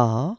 are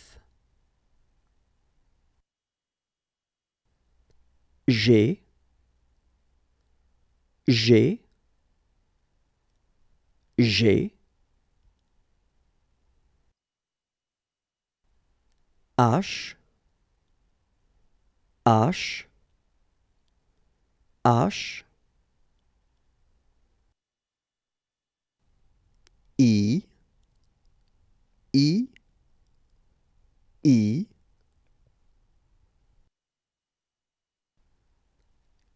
j'ai, G, G, H, H, H, I, I, I,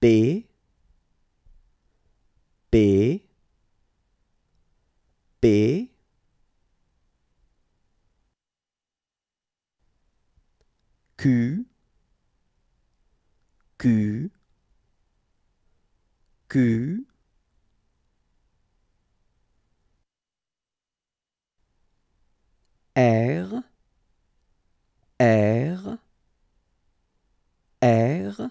B B B Q Q Q R R R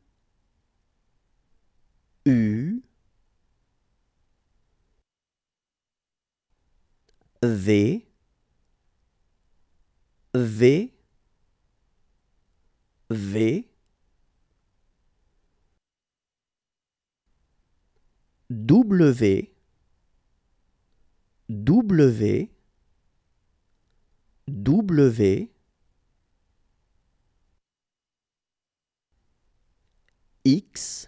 V V V W W W X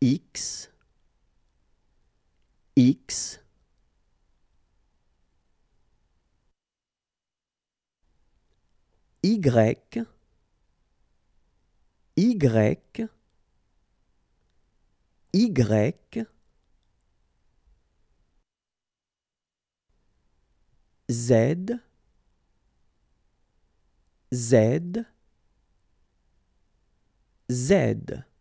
X X Y, Y, Y, Z, Z, Z.